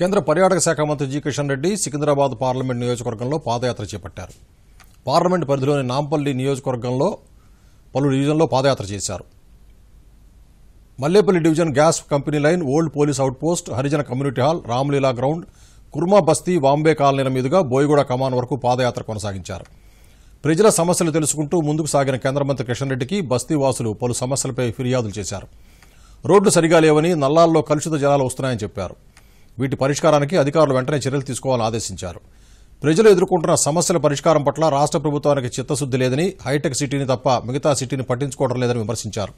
కేంద్ర పర్యాటక శాఖ మంత్రి జి కిషన్ రెడ్డి సికింద్రాబాద్ పార్లమెంట్ నియోజకవర్గంలో పాదయాత్ర చేపట్టారు పార్లమెంట్ పరిధిలోని నాంపల్లి నియోజకవర్గంలో పలు డివిజన్లో పాదయాత్ర చేశారు Mallepally division gas company line old police outpost హరిజన community hall Ramlila ground Kurma బస్తీ వాంబే కాలనీల మీదుగా బోయిగూడ కమాన్ వరకు పాదయాత్ర కొనసాగించారు ప్రజల సమస్యలు తెలుసుకుంటూ ముందుకు సాగిన కేంద్ర మంత్రి కిషన్ రెడ్డికి బస్తీ వాసులు పలు సమస్యలపై ఫిర్యాదులు చేశారు రోడ్లు సరిగా లేవని నల్లాల్లో కలుషిత జలాలు వస్తున్నాయని చెప్పారు వీటి పరిష్కారానికి అధికారులు వెంటనే చర్యలు తీసుకోవాలని ఆదేశించారు ప్రజలు ఎదుర్కొంటున్న సమస్యల పరిష్కారం పట్ల రాష్ట్ర ప్రభుత్వానికి చిత్తశుద్ది లేదని హైటెక్ సిటీని తప్ప మిగతా సిటీని పట్టించుకోవడం లేదని విమర్శించారు